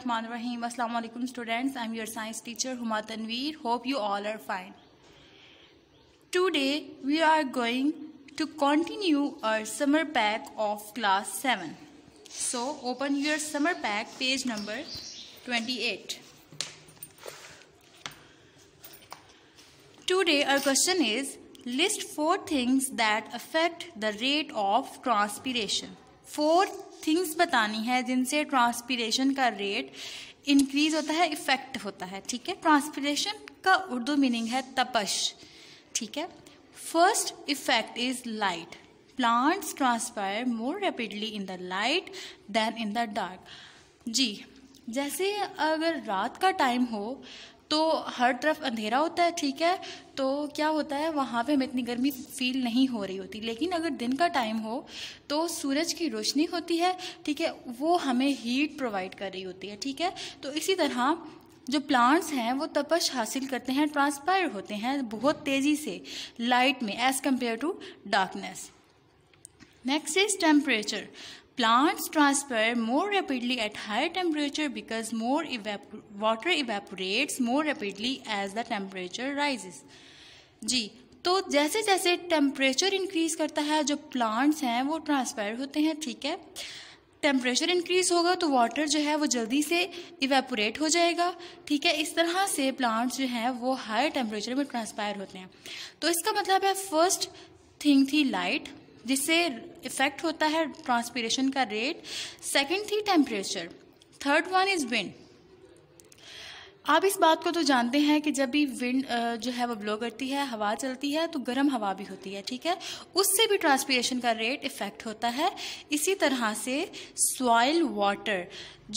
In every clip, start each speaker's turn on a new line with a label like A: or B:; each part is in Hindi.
A: Rahim. Assalamu alaikum students. I'm your science teacher Huma Tanveer. Hope you all are fine. Today we are going to continue our summer pack of class 7. So open your summer pack page number 28. Today our question is list four things that affect the rate of transpiration. Four things बतानी है जिनसे ट्रांसपीरेशन का रेट इंक्रीज होता है इफेक्ट होता है ठीक है ट्रांसपीरेशन का उर्दू मीनिंग है तपश ठीक है first effect is light plants transpire more rapidly in the light than in the dark जी जैसे अगर रात का टाइम हो तो हर तरफ अंधेरा होता है ठीक है तो क्या होता है वहाँ पे हमें इतनी गर्मी फील नहीं हो रही होती लेकिन अगर दिन का टाइम हो तो सूरज की रोशनी होती है ठीक है वो हमें हीट प्रोवाइड कर रही होती है ठीक है तो इसी तरह जो प्लांट्स हैं वो तपश हासिल करते हैं ट्रांसपायर होते हैं बहुत तेज़ी से लाइट में as compare to darkness next is temperature Plants transpire more rapidly at higher temperature because more evap water evaporates more rapidly as the temperature rises. जी तो जैसे जैसे टेम्परेचर इंक्रीज करता है जो प्लांट्स हैं वो ट्रांसपायर होते हैं ठीक है टेम्परेचर इंक्रीज होगा तो वाटर जो है वो जल्दी से इवेपोरेट हो जाएगा ठीक है इस तरह से प्लांट्स जो हैं वो हाई टेम्परेचर में ट्रांसपायर होते हैं तो इसका मतलब है फर्स्ट थिंग थी लाइट जिससे इफेक्ट होता है ट्रांसपीरेशन का रेट सेकेंड थी temperature third one is wind आप इस बात को तो जानते हैं कि जब भी विंड जो है वो ब्लो करती है हवा चलती है तो गर्म हवा भी होती है ठीक है उससे भी ट्रांसपीरेशन का रेट इफ़ेक्ट होता है इसी तरह से सॉइल वाटर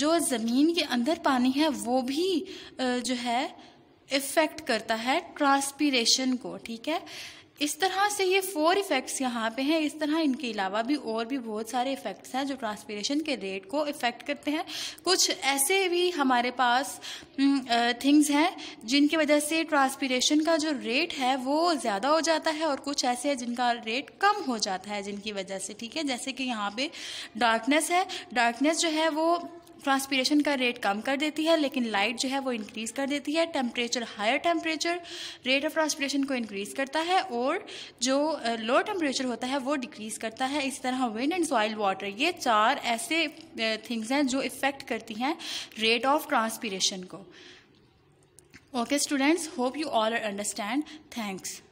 A: जो ज़मीन के अंदर पानी है वो भी जो है इफ़ेक्ट करता है ट्रांसपीरेशन को ठीक है इस तरह से ये फोर इफ़ेक्ट्स यहाँ पे हैं इस तरह इनके अलावा भी और भी बहुत सारे इफ़ेक्ट्स हैं जो ट्रांसपीरेशन के रेट को इफ़ेक्ट करते हैं कुछ ऐसे भी हमारे पास थिंग्स हम्म, हैं जिनकी वजह से ट्रांसपीरेशन का जो रेट है वो ज़्यादा हो जाता है और कुछ ऐसे हैं जिनका रेट कम हो जाता है जिनकी वजह से ठीक है जैसे कि यहाँ पर डार्कनेस है डार्कनेस जो है वो ट्रांसपीरेशन का रेट कम कर देती है लेकिन लाइट जो है वो इंक्रीज़ कर देती है temperature higher temperature rate of transpiration को इंक्रीज़ करता है और जो लो टेम्परेचर होता है वो डिक्रीज़ करता है इसी तरह विंड एंड सॉइल वाटर ये चार ऐसे थिंग्स हैं जो इफ़ेक्ट करती हैं रेट ऑफ ट्रांसपीरेशन को okay students hope you all are understand thanks